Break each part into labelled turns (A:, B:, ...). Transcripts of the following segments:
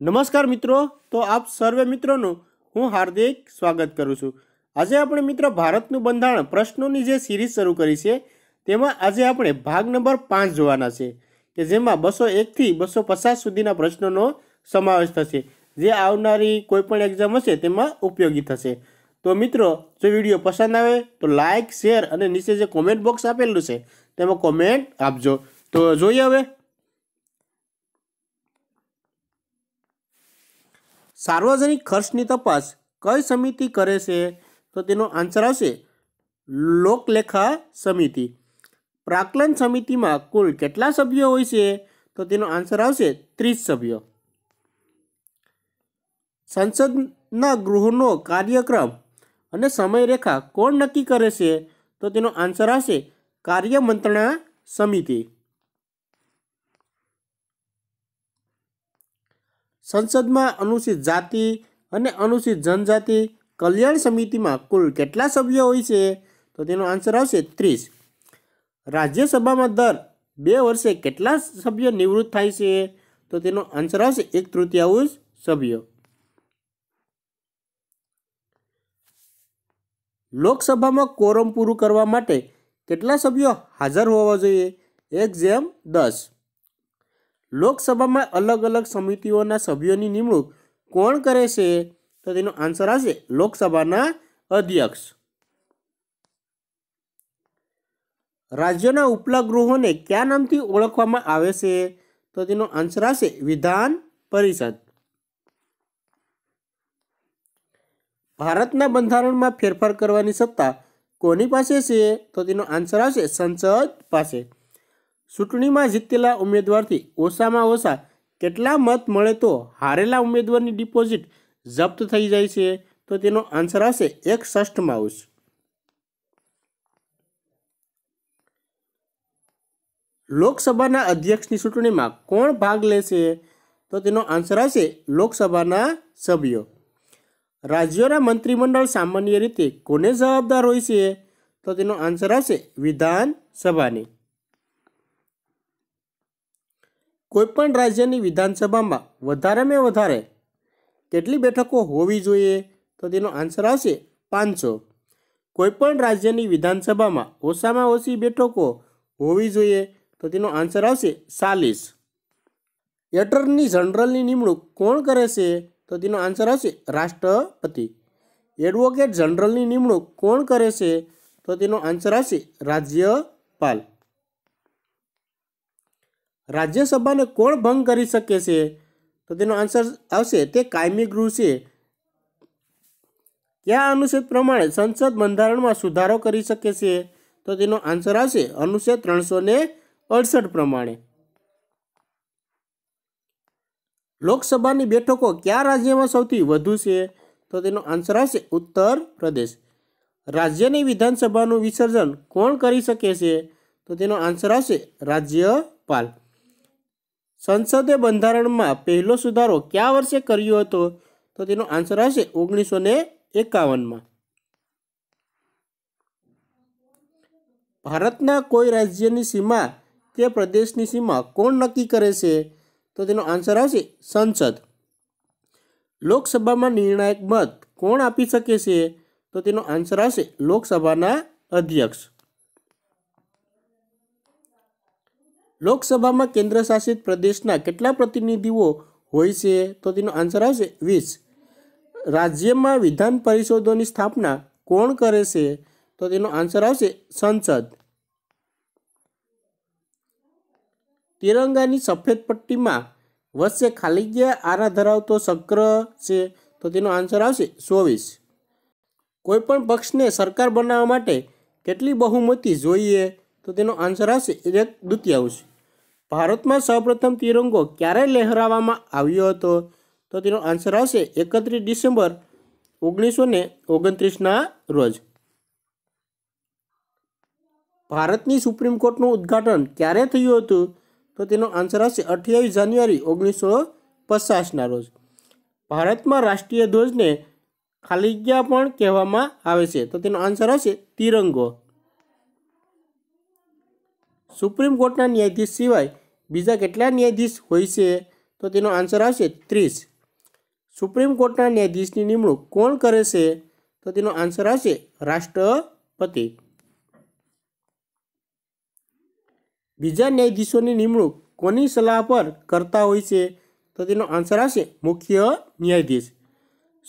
A: નમસ્કાર મિત્રો તો આપ સર્વે મિત્રોનું હું હાર્દિક સ્વાગત કરું છું આજે આપણે મિત્રો ભારતનું બંધારણ પ્રશ્નોની જે સિરીઝ શરૂ કરી છે તેમાં આજે આપણે ભાગ નંબર પાંચ જોવાના છે કે જેમાં બસો એકથી બસો પચાસ સુધીના પ્રશ્નોનો સમાવેશ થશે જે આવનારી કોઈપણ એક્ઝામ હશે તેમાં ઉપયોગી થશે તો મિત્રો જો વિડીયો પસંદ આવે તો લાઇક શેર અને નીચે જે કોમેન્ટ બોક્સ આપેલું છે તેમાં કોમેન્ટ આપજો તો જોઈએ હવે સાર્વજનિક ખર્ચની તપાસ કઈ સમિતિ કરે છે તો તેનો આન્સર આવશે લોકલેખા સમિતિ પ્રાકલન સમિતિમાં કુલ કેટલા સભ્યો હોય છે તો તેનો આન્સર આવશે ત્રીસ સભ્યો સંસદના ગૃહનો કાર્યક્રમ અને સમયરેખા કોણ નક્કી કરે છે તો તેનો આન્સર આવશે કાર્ય મંત્રણા સમિતિ સંસદમાં અનુસૂચિત જાતિ અને અનુસૂચિત જનજાતિ કલ્યાણ સમિતિમાં કુલ કેટલા સભ્યો હોય છે તો તેનો આન્સર આવશે ત્રીસ રાજ્યસભામાં દર બે વર્ષે કેટલા સભ્યો નિવૃત્ત થાય છે તો તેનો આન્સર આવશે એક તૃતીયાંશ સભ્યો લોકસભામાં કોરમ પૂરું કરવા માટે કેટલા સભ્યો હાજર હોવા જોઈએ એક જેમ દસ લોકસભામાં અલગ અલગ સમિતિઓના સભ્યોની નિમણૂક કોણ કરે છે તો તેનો આન્સર આવશે લોકસભાના અધ્યક્ષ રાજ્યોના ઉપલા ગૃહોને કયા નામથી ઓળખવામાં આવે છે તો તેનો આન્સર આવશે વિધાન પરિષદ ભારતના બંધારણમાં ફેરફાર કરવાની સત્તા કોની પાસે છે તો તેનો આન્સર આવશે સંસદ પાસે ચૂંટણીમાં જીતેલા ઉમેદવારથી ઓછામાં ઓછા કેટલા મત મળે તો હારેલા ઉમેદવારની ડિપોઝિટ જપ્ત થઈ જાય છે તો તેનો આન્સર આવશે એક ષષ્ઠ માઉસ લોકસભાના અધ્યક્ષની ચૂંટણીમાં કોણ ભાગ લેશે તો તેનો આન્સર આવશે લોકસભાના સભ્યો રાજ્યોના મંત્રીમંડળ સામાન્ય રીતે કોને જવાબદાર હોય છે તો તેનો આન્સર આવશે વિધાનસભાની કોઈપણ રાજ્યની વિધાનસભામાં વધારેમાં વધારે કેટલી બેઠકો હોવી જોઈએ તો તેનો આન્સર આવશે પાંચસો કોઈપણ રાજ્યની વિધાનસભામાં ઓછામાં ઓછી બેઠકો હોવી જોઈએ તો તેનો આન્સર આવશે ચાલીસ એટર્ની જનરલની નિમણૂક કોણ કરે છે તો તેનો આન્સર આવશે રાષ્ટ્રપતિ એડવોકેટ જનરલની નિમણૂક કોણ કરે છે તો તેનો આન્સર આવશે રાજ્યપાલ રાજ્યસભાને કોણ ભંગ કરી શકે છે તો તેનો આન્સર આવશે તે કાયમી ગૃહ છે કયા અનુચ્છેદ પ્રમાણે સંસદ બંધારણમાં સુધારો કરી શકે છે તો તેનો આન્સર આવશે અનુચ્છેદ ત્રણસો ને અડસઠ પ્રમાણે લોકસભાની બેઠકો કયા રાજ્યમાં સૌથી વધુ છે તો તેનો આન્સર આવશે ઉત્તર પ્રદેશ રાજ્યની વિધાનસભાનું વિસર્જન કોણ કરી શકે છે તો તેનો આન્સર આવશે રાજ્યપાલ સંસદે બંધારણમાં પહેલો સુધારો કયા વર્ષે કર્યો હતો તો તેનો આન્સર આવશે ઓગણીસો ને એકાવનમાં ભારતના કોઈ રાજ્યની સીમા તે પ્રદેશની સીમા કોણ નક્કી કરે છે તો તેનો આન્સર આવશે સંસદ લોકસભામાં નિર્ણાયક મત કોણ આપી શકે છે તો તેનો આન્સર આવશે લોકસભાના અધ્યક્ષ લોકસભામાં કેન્દ્ર શાસિત પ્રદેશના કેટલા પ્રતિનિધિઓ હોય છે તો તેનો આન્સર આવશે વીસ રાજ્યમાં વિધાન પરિષદોની સ્થાપના કોણ કરે છે તો તેનો આન્સર આવશે સંસદ તિરંગાની સફેદ પટ્ટીમાં વચ્ચે ખાલી ગયા આરા ધરાવતો શક્ર છે તો તેનો આન્સર આવશે ચોવીસ કોઈપણ પક્ષને સરકાર બનાવવા માટે કેટલી બહુમતી જોઈએ તો તેનો આન્સર હશે એક દ્વિતીયાંશ ભારતમાં સૌપ્રથમ તિરંગો ક્યારે લહેરાવવામાં આવ્યો હતો તો તેનો આન્સર આવશે એકત્રીસ ડિસેમ્બર ઓગણીસો ને ઓગણત્રીસના રોજ ભારતની સુપ્રીમ કોર્ટનું ઉદ્ઘાટન ક્યારે થયું હતું તો તેનો આન્સર હશે અઠ્યાવીસ જાન્યુઆરી ઓગણીસો પચાસના રોજ ભારતમાં રાષ્ટ્રીય ધ્વજને ખાલીગ્યા પણ કહેવામાં આવે છે તો તેનો આન્સર હશે તિરંગો સુપ્રીમ કોર્ટના ન્યાયાધીશ સિવાય બીજા કેટલા ન્યાયાધીશ હોય છે તો તેનો આન્સર આવશે ત્રીસ સુપ્રીમ કોર્ટના ન્યાયાધીશની નિમણૂક કોણ કરે છે તો તેનો આન્સર આવશે રાષ્ટ્રપતિ બીજા ન્યાયાધીશોની નિમણૂક કોની સલાહ પર કરતા હોય છે તો તેનો આન્સર આવશે મુખ્ય ન્યાયાધીશ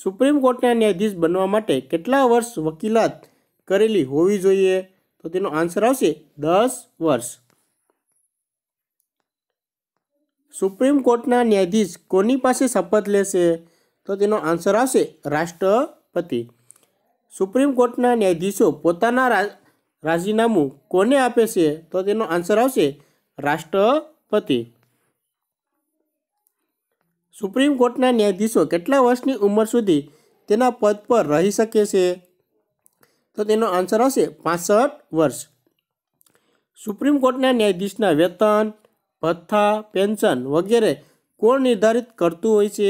A: સુપ્રીમ કોર્ટના ન્યાયાધીશ બનવા માટે કેટલા વર્ષ વકીલાત કરેલી હોવી જોઈએ તો તેનો આન્સર આવશે દસ વર્ષ સુપ્રીમ કોર્ટના ન્યાયાધીશ કોની પાસે શપથ લેશે તો તેનો આન્સર આવશે રાષ્ટ્રપતિ સુપ્રીમ કોર્ટના ન્યાયાધીશો પોતાના રાજીનામું કોને આપે છે તો તેનો આન્સર આવશે રાષ્ટ્રપતિ સુપ્રીમ કોર્ટના ન્યાયાધીશો કેટલા વર્ષની ઉંમર સુધી તેના પદ પર રહી શકે છે તો તેનો આન્સર હશે પાસઠ વર્ષ સુપ્રીમ કોર્ટના ન્યાયાધીશના વેતન ભથ્થા પેન્શન વગેરે કોણ નિર્ધારિત કરતું હોય છે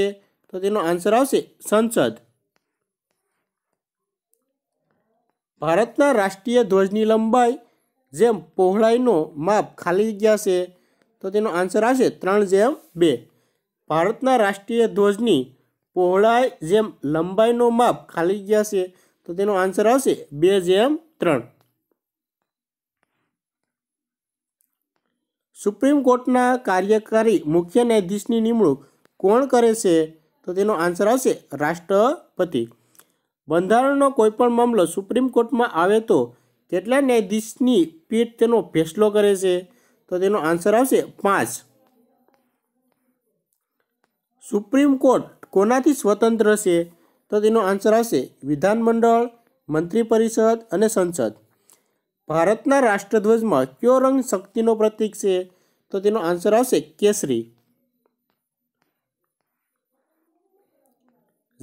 A: તો તેનો આન્સર આવશે સંસદ ભારતના રાષ્ટ્રીય ધ્વજની લંબાઈ જેમ પહોળાઈનો માપ ખાલી જગ્યા છે તો તેનો આન્સર આવશે ત્રણ જેમ બે ભારતના રાષ્ટ્રીય ધ્વજની પહોળાઈ જેમ લંબાઈનો માપ ખાલી જગ્યા છે તો તેનો આન્સર આવશે બે જેમ ત્રણ સુપ્રીમ કોર્ટના કાર્યકારી મુખ્ય ન્યાયાધીશની નિમણૂક કોણ કરે છે તો તેનો આન્સર આવશે રાષ્ટ્રપતિ બંધારણનો કોઈપણ મામલો સુપ્રીમ કોર્ટમાં આવે તો કેટલા ન્યાયાધીશની પીઠ તેનો ફેસલો કરે છે તો તેનો આન્સર આવશે પાંચ સુપ્રીમ કોર્ટ કોનાથી સ્વતંત્ર છે તો તેનો આન્સર આવશે વિધાનમંડળ મંત્રી પરિષદ અને સંસદ ભારતના રાષ્ટ્રધ્વજમાં કયો રંગ શક્તિનો પ્રતીક છે તો તેનો આન્સર આવશે કેસરી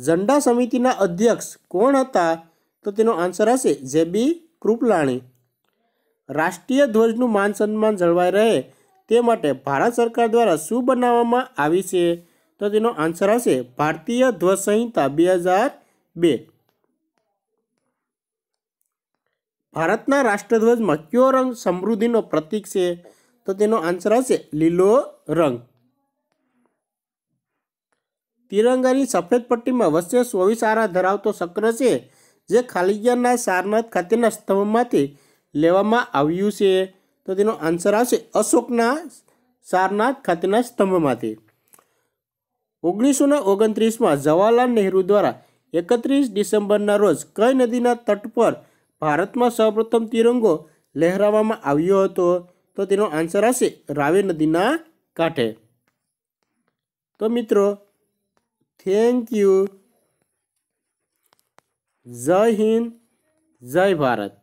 A: ઝંડા સમિતિના અધ્યક્ષ કોણ હતા તો તેનો આન્સર આવશે જેબી કૃપલાણી રાષ્ટ્રીય ધ્વજનું માન સન્માન જળવાઈ રહે તે માટે ભારત સરકાર દ્વારા શું બનાવવામાં આવી છે તો તેનો આન્સર આવશે ભારતીય ધ્વજ સંહિતા બે હજાર બે ભારતના રાષ્ટ્રધ્વજમાં કયો રંગ સમૃદ્ધિનો પ્રતિક છે તો તેનો આન્સર આવશે લીલો રંગ તિરંગાની સફેદ પટ્ટીમાં વચ્ચે ચોવીસ આરા ધરાવતો ચક્ર છે જે ખાલીગિયાના સારનાથ ખાતેના સ્તંભમાંથી લેવામાં આવ્યું છે તો તેનો આન્સર આવશે અશોકના સારનાથ ખાતેના સ્તંભમાંથી ઓગણીસો ઓગણત્રીસમાં જવાહરલાલ નહેરુ દ્વારા એકત્રીસ ડિસેમ્બરના રોજ કઈ નદીના તટ પર ભારતમાં સૌપ્રથમ તિરંગો લહેરાવવામાં આવ્યો હતો તો તેનો આન્સર આવશે રાવે નદીના કાંઠે તો મિત્રો થેન્ક યુ જય હિન્દ જય ભારત